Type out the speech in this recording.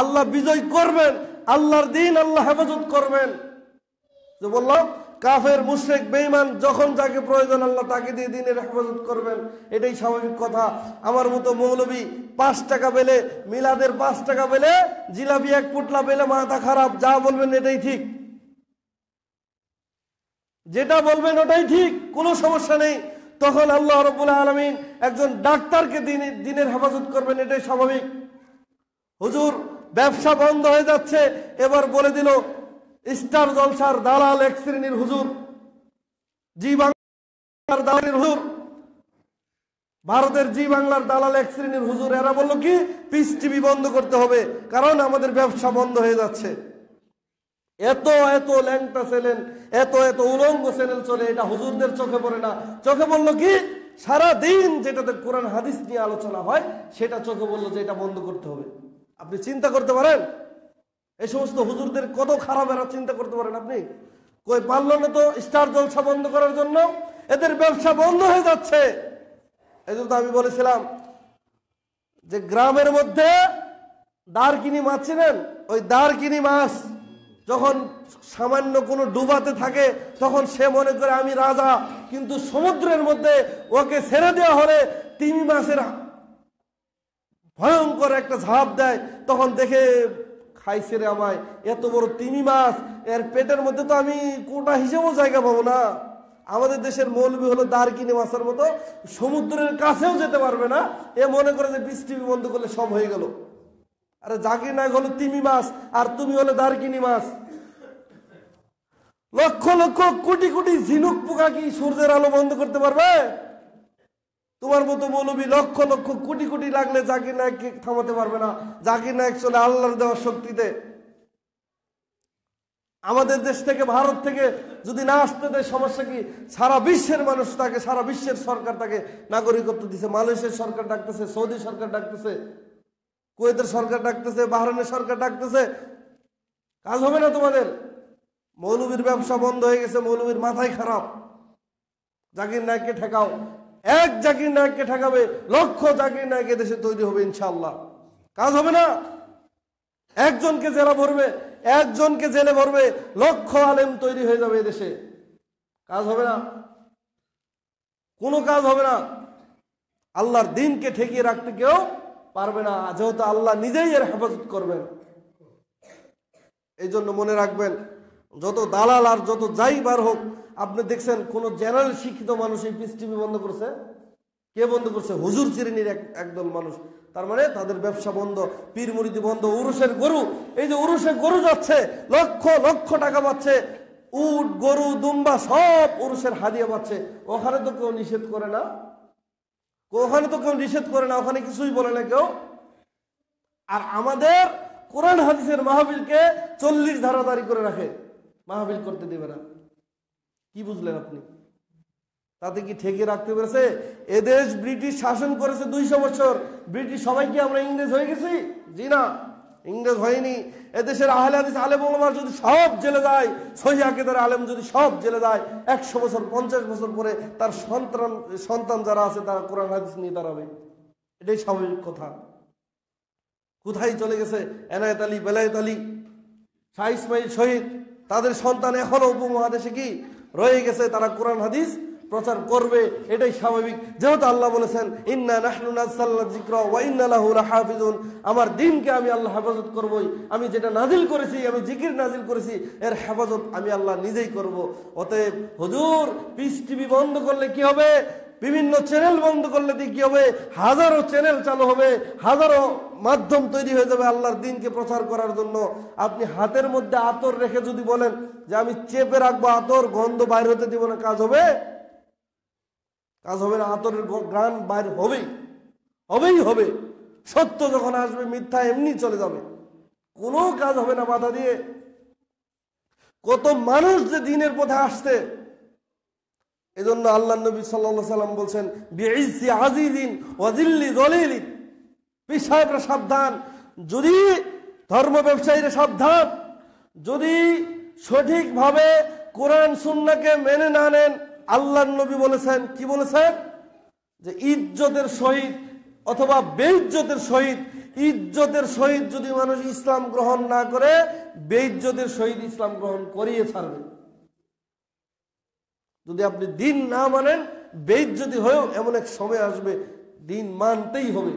আল্লাহ বিজয় করবেন আল্লাহর দিন আল্লাহ হেফাজত করবেন যে কাফের মুশ্রেক বেইমান যখন যাকে প্রয়োজন আল্লাহ তাকে দিয়ে দিনের হেফাজত করবেন এটাই স্বাভাবিক কথা আমার মতো মৌলবী পাঁচ টাকা পেলে মিলাদের পাঁচ টাকা পেলে জিলাপি এক পুটলা পেলে মাথা খারাপ যা বলবেন এটাই ঠিক যেটা বলবেন ওটাই ঠিক কোনো সমস্যা নেই তখন আল্লাহ রবুল্লা আলমিন একজন ডাক্তারকে দিনের হেফাজত করবেন এটাই স্বাভাবিক হুজুর ব্যবসা বন্ধ হয়ে যাচ্ছে এবার বলে দিল স্টার জলসার দালাল এক শ্রেণীর হুজুর জি বাংলার দালালের হুজুর ভারতের জি বাংলার দালাল এক শ্রেণীর হুজুর এরা বললো কি পিস টিভি বন্ধ করতে হবে কারণ আমাদের ব্যবসা বন্ধ হয়ে যাচ্ছে এত এত ল্যাংটা চ্যানেল এত এত উলঙ্গ চ্যানেল চলে এটা হুজুরদের চোখে পড়ে না চোখে বললো কি সারা দিন যেটাতে কোরআন হাদিস নিয়ে আলোচনা হয় সেটা চোখে বললো যে এটা বন্ধ করতে হবে আপনি চিন্তা করতে পারেন এই সমস্ত হুজুরদের কত খারাপ এরা চিন্তা করতে পারেন আপনি কই পারল না তো স্টার জলসা বন্ধ করার জন্য এদের ব্যবসা বন্ধ হয়ে যাচ্ছে এই জন্য আমি বলেছিলাম যে গ্রামের মধ্যে দারকিনি মাছ ছিলেন ওই দারকিনি মাছ যখন সামান্য কোনো ডুবাতে থাকে তখন সে মনে করে আমি রাজা কিন্তু সমুদ্রের মধ্যে ওকে ছেড়ে দেওয়া হলে তিমি মাছের ভয়ঙ্কর একটা ঝাঁপ দেয় তখন দেখে খাইছে রে আমায় এত বড় তিমি মাছ এর পেটের মধ্যে তো আমি কোটা হিসেবেও জায়গা পাবো না আমাদের দেশের মৌলবি হলো কিনে মাছের মতো সমুদ্রের কাছেও যেতে পারবে না এ মনে করে যে বৃষ্টি বন্ধ করলে সব হয়ে গেল আরে জাকির নাগ হলো তিমি মাছ আর তুমি হলো দারকিনি মাছ লক্ষ লক্ষ কোটি কোটি ঝিনুক পোকা কি সূর্যের আলো বন্ধ করতে পারবে তোমার মতো মৌলবি লক্ষ লক্ষ কোটি কোটি লাগলে জাকির নায়ক থামাতে পারবে না জাকির নায়ক চলে আল্লাহর দেওয়ার শক্তিতে আমাদের দেশ থেকে ভারত থেকে যদি না আসতে দেয় সমস্যা কি সারা বিশ্বের মানুষ তাকে সারা বিশ্বের সরকার তাকে নাগরিকত্ব দিছে মালয়েশিয়ার সরকার ডাকতেছে সৌদি সরকার ডাকতেছে কুয়েতের সরকার ডাকতেছে বাহরানের সরকার ডাকতেছে কাজ হবে না তোমাদের মৌলবীর ব্যবসা বন্ধ হয়ে গেছে মৌলবীর মাথায় খারাপ জাকির নায়ককে ঠেকাও এক জাকির নায়ককে ঠেকাবে লক্ষ জাকির নায়ক দেশে তৈরি হবে ইনশাল্লাহ কাজ হবে না একজনকে জেলা ভরবে একজনকে জেলে ভরবে লক্ষ আলেম তৈরি হয়ে যাবে দেশে কাজ হবে না কোনো কাজ হবে না আল্লাহর দিনকে ঠেকিয়ে রাখতে কেউ পারবে না যেহেতু আল্লাহ নিজেই এর হেফাজত করবেন এই জন্য মনে রাখবেন যত দালাল আর যত যাই বার হোক আপনি দেখছেন কোন জেনারেল শিক্ষিত মানুষ এই পিস টিভি বন্ধ করছে কে বন্ধ করছে হুজুর শ্রেণীর একদল মানুষ তার মানে তাদের ব্যবসা বন্ধ পীর মরিদি বন্ধ উরুষের গরু এই যে উরুষের গরু যাচ্ছে লক্ষ লক্ষ টাকা পাচ্ছে উট গরু দুম্বা সব পুরুষের হাদিয়া পাচ্ছে ওখানে তো কেউ নিষেধ করে না ওখানে তো কেউ নিষেধ করে না ওখানে কিছুই বলে না কেউ আর আমাদের কোরআন হাদিসের মাহবিলকে চল্লিশ ধারাধারি করে রাখে মাহফিল করতে দেবে না কি বুঝলেন আপনি তাতে কি ঠেকে রাখতে পেরেছে এদেশ ব্রিটিশ শাসন করেছে দুইশো বছর ব্রিটিশ সবাইকে আমরা ইংরেজ হয়ে গেছি জি না ইংরেজ হয়নি এদেশের আহলে হাদিস আলেম ওলামার যদি সব জেলে যায় সহিদের আলেম যদি সব জেলে যায় একশো বছর পঞ্চাশ বছর পরে তার সন্তান সন্তান যারা আছে তারা কোরআন হাদিস নিয়ে দাঁড়াবে এটাই স্বাভাবিক কথা কোথায় চলে গেছে এনায়েত আলী বেলায়েত আলী শাহ ইসমাইল শহীদ তাদের সন্তান এখনো উপমহাদেশে কি রয়ে গেছে তারা কোরআন হাদিস প্রচার করবে এটাই স্বাভাবিক যেহেতু আল্লাহ বলেছেন ইন্না হাফিজুন আমার দিনকে আমি আল্লাহ হেফাজত করবই আমি যেটা নাজিল করেছি আমি জিকির নাজিল করেছি এর হেফাজত আমি আল্লাহ নিজেই করব অতএব হজুর পিস টিভি বন্ধ করলে কি হবে বিভিন্ন চ্যানেল বন্ধ করলে কি হবে হাজারো চ্যানেল চালু হবে হাজারো মাধ্যম তৈরি হয়ে যাবে আল্লাহর দিনকে প্রচার করার জন্য আপনি হাতের মধ্যে আতর রেখে যদি বলেন যে আমি চেপে রাখবো আতর গন্ধ বাইর হতে দিব না কাজ হবে কাজ হবে না আতরের গান বাইর হবেই হবেই হবে সত্য যখন আসবে মিথ্যা এমনি চলে যাবে কোনো কাজ হবে না বাধা দিয়ে কত মানুষ যে দিনের পথে আসছে এজন্য আল্লাহ নবী সাল্লা সাল্লাম বলছেন বিআইসি সাবধান যদি ধর্ম ব্যবসায়ীরা সাবধান যদি সঠিকভাবে কোরআন সুন্নাকে মেনে না নেন আল্লাহ নবী বলেছেন কি বলেছেন যে ইজ্জতের সহিত অথবা বেইজ্জতের সহিত ইজ্জতের সহিত যদি মানুষ ইসলাম গ্রহণ না করে বেইজ্জতের সহিত ইসলাম গ্রহণ করিয়ে ছাড়বে যদি আপনি দিন না মানেন বেদ যদি হয়েও এমন এক সময় আসবে দিন মানতেই হবে